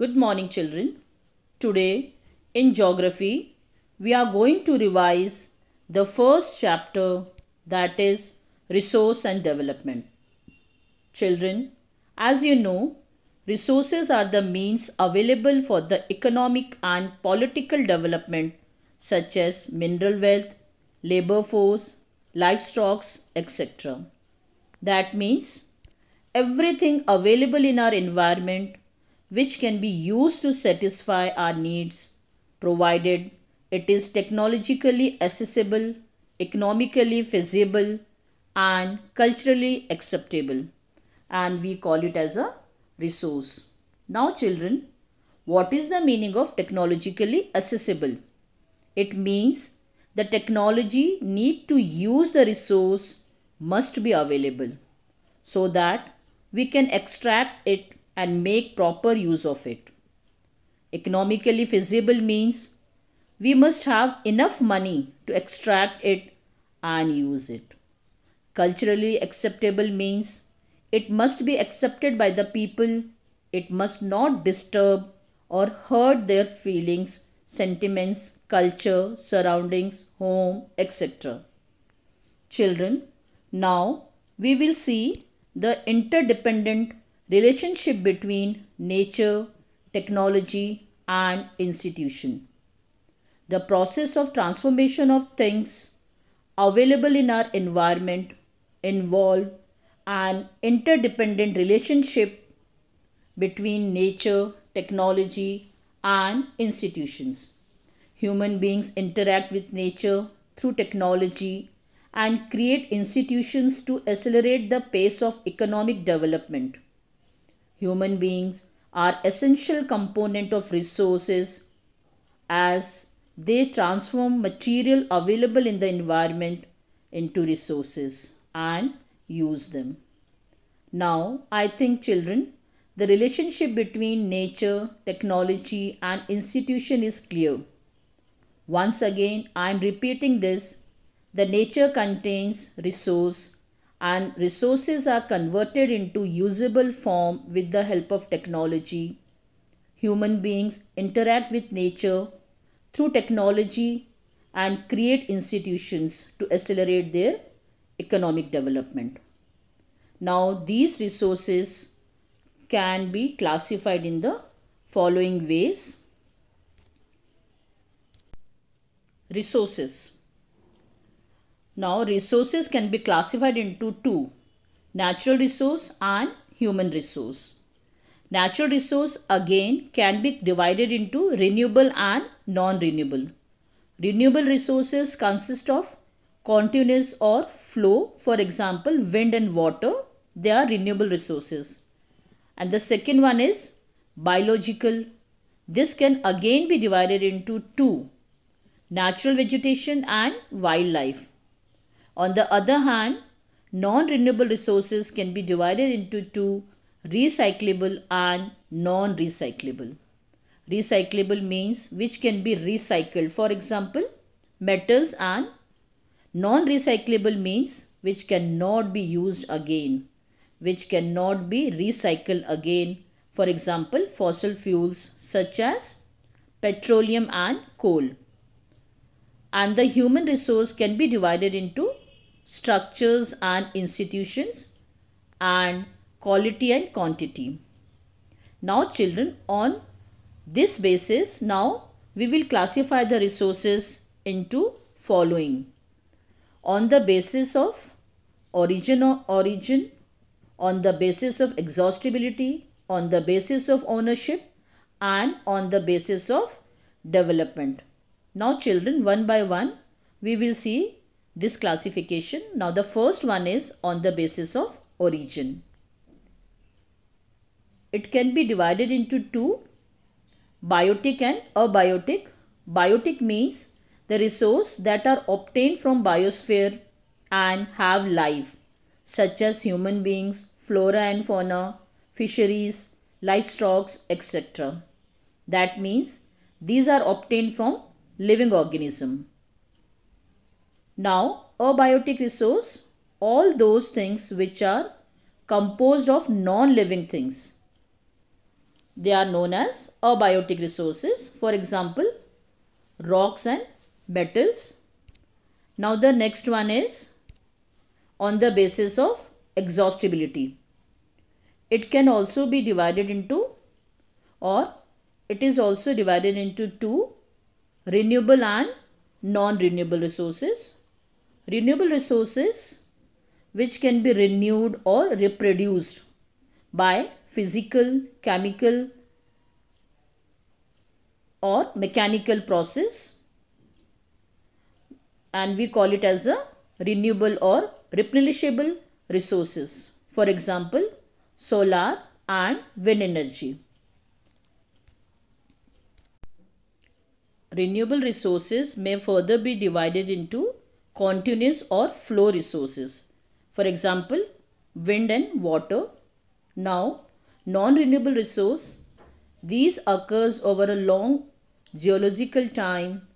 Good morning children. Today in geography we are going to revise the first chapter that is resource and development. Children, as you know, resources are the means available for the economic and political development such as mineral wealth, labor force, livestock, etc. That means everything available in our environment which can be used to satisfy our needs provided it is technologically accessible, economically feasible and culturally acceptable and we call it as a resource. Now children, what is the meaning of technologically accessible? It means the technology need to use the resource must be available so that we can extract it and make proper use of it. Economically feasible means we must have enough money to extract it and use it. Culturally acceptable means it must be accepted by the people, it must not disturb or hurt their feelings, sentiments, culture, surroundings, home, etc. Children, now we will see the interdependent relationship between nature, technology, and institution. The process of transformation of things available in our environment involve an interdependent relationship between nature, technology, and institutions. Human beings interact with nature through technology and create institutions to accelerate the pace of economic development human beings are essential component of resources as they transform material available in the environment into resources and use them. Now, I think children, the relationship between nature, technology and institution is clear. Once again, I am repeating this. The nature contains resource and resources are converted into usable form with the help of technology. Human beings interact with nature through technology and create institutions to accelerate their economic development. Now these resources can be classified in the following ways. Resources now resources can be classified into two, natural resource and human resource. Natural resource again can be divided into renewable and non-renewable. Renewable resources consist of continuous or flow, for example, wind and water, they are renewable resources. And the second one is biological. This can again be divided into two, natural vegetation and wildlife. On the other hand, non-renewable resources can be divided into two, recyclable and non-recyclable. Recyclable means which can be recycled. For example, metals and non-recyclable means which cannot be used again, which cannot be recycled again. For example, fossil fuels such as petroleum and coal. And the human resource can be divided into structures and institutions, and quality and quantity. Now children, on this basis, now we will classify the resources into following. On the basis of origin, or origin on the basis of exhaustibility, on the basis of ownership and on the basis of development. Now children, one by one, we will see this classification. Now the first one is on the basis of origin. It can be divided into two, biotic and abiotic. Biotic means the resource that are obtained from biosphere and have life such as human beings, flora and fauna, fisheries, livestock, etc. That means these are obtained from living organism. Now, abiotic resource, all those things which are composed of non-living things. They are known as abiotic resources. For example, rocks and metals. Now the next one is on the basis of exhaustibility. It can also be divided into or it is also divided into two renewable and non-renewable resources. Renewable resources which can be renewed or reproduced by physical, chemical or mechanical process and we call it as a renewable or replenishable resources. For example, solar and wind energy. Renewable resources may further be divided into continuous or flow resources. For example, wind and water. Now, non-renewable resource, these occurs over a long geological time.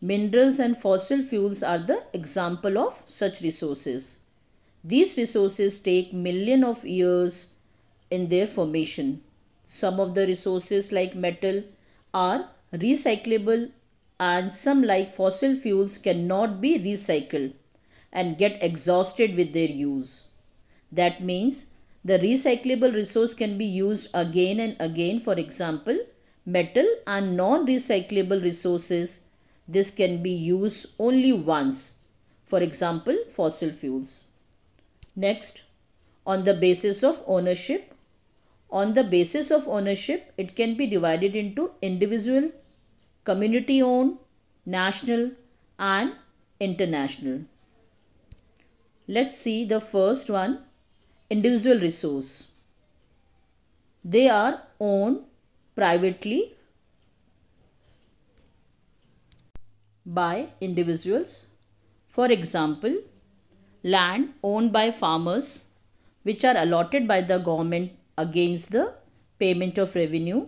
Minerals and fossil fuels are the example of such resources. These resources take million of years in their formation. Some of the resources like metal are recyclable and some like fossil fuels cannot be recycled and get exhausted with their use. That means the recyclable resource can be used again and again. For example, metal and non-recyclable resources, this can be used only once. For example, fossil fuels. Next, on the basis of ownership. On the basis of ownership, it can be divided into individual community owned, national and international. Let's see the first one, individual resource. They are owned privately by individuals. For example, land owned by farmers which are allotted by the government against the payment of revenue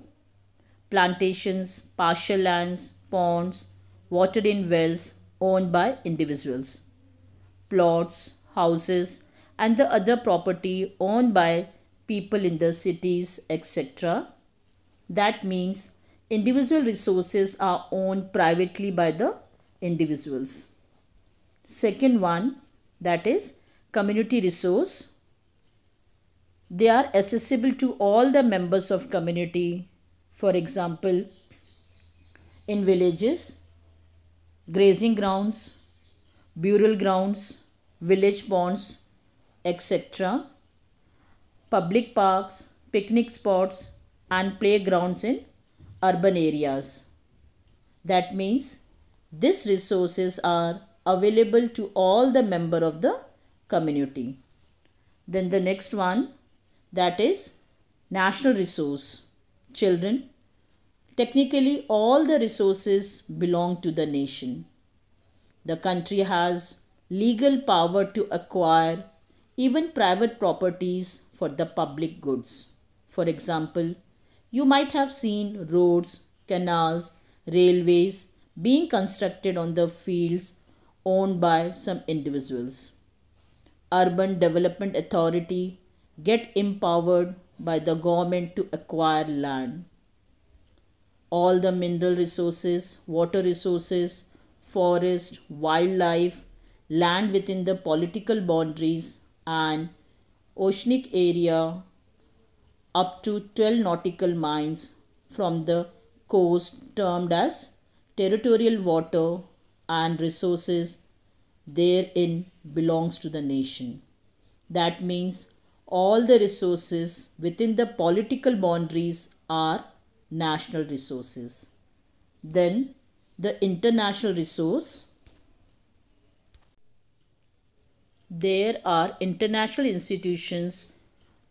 plantations, partial lands, ponds, watered in wells owned by individuals, plots, houses, and the other property owned by people in the cities, etc. That means individual resources are owned privately by the individuals. Second one, that is community resource. They are accessible to all the members of community for example, in villages, grazing grounds, burial grounds, village ponds, etc., public parks, picnic spots, and playgrounds in urban areas. That means these resources are available to all the member of the community. Then the next one that is national resource children, technically all the resources belong to the nation. The country has legal power to acquire even private properties for the public goods. For example, you might have seen roads, canals, railways being constructed on the fields owned by some individuals. Urban Development Authority get empowered by the government to acquire land. All the mineral resources, water resources, forest, wildlife, land within the political boundaries and oceanic area up to 12 nautical miles from the coast termed as territorial water and resources therein belongs to the nation. That means all the resources within the political boundaries are national resources. Then the international resource. There are international institutions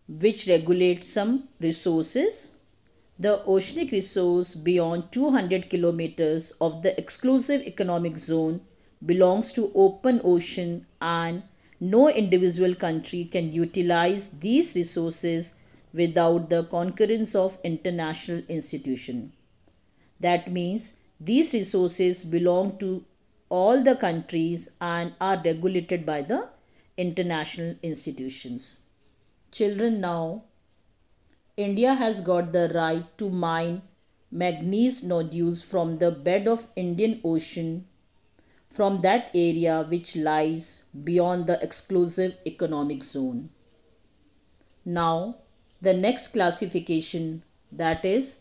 which regulate some resources. The oceanic resource beyond 200 kilometers of the exclusive economic zone belongs to open ocean and no individual country can utilize these resources without the concurrence of international institution. That means these resources belong to all the countries and are regulated by the international institutions. Children now, India has got the right to mine manganese nodules from the bed of Indian Ocean from that area which lies beyond the exclusive economic zone. Now, the next classification that is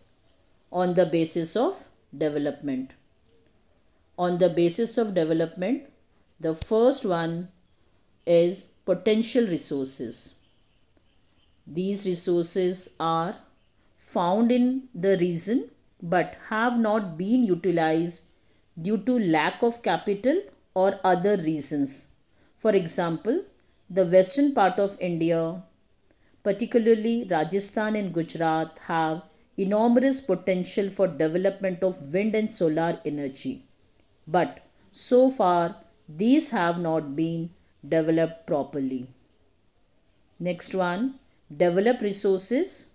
on the basis of development. On the basis of development, the first one is potential resources. These resources are found in the region but have not been utilized due to lack of capital or other reasons. For example, the western part of India, particularly Rajasthan and Gujarat, have enormous potential for development of wind and solar energy. But so far, these have not been developed properly. Next one, develop resources.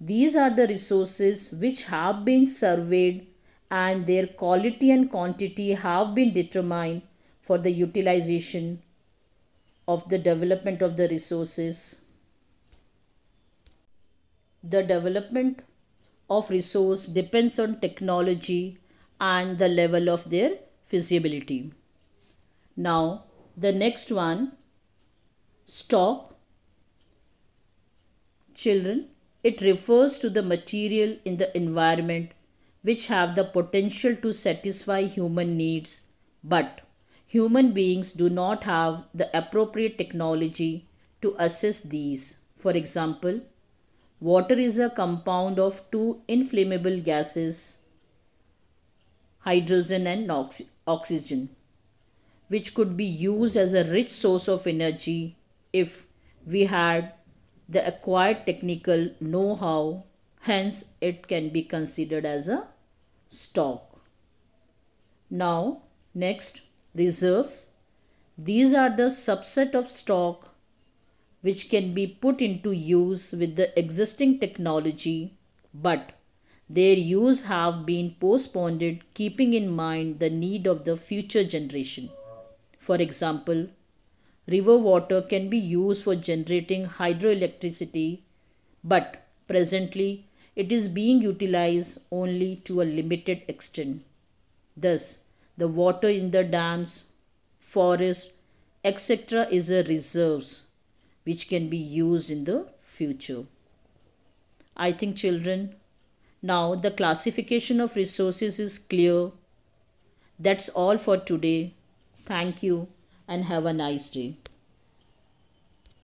These are the resources which have been surveyed and their quality and quantity have been determined for the utilization of the development of the resources. The development of resource depends on technology and the level of their feasibility. Now, the next one stock children it refers to the material in the environment which have the potential to satisfy human needs, but human beings do not have the appropriate technology to assess these. For example, water is a compound of two inflammable gases, hydrogen and oxygen, which could be used as a rich source of energy if we had the acquired technical know-how hence it can be considered as a stock. Now next reserves. These are the subset of stock which can be put into use with the existing technology but their use have been postponed keeping in mind the need of the future generation. For example, river water can be used for generating hydroelectricity but presently it is being utilized only to a limited extent. Thus, the water in the dams, forests, etc. is a reserve, which can be used in the future. I think children, now the classification of resources is clear. That's all for today. Thank you and have a nice day.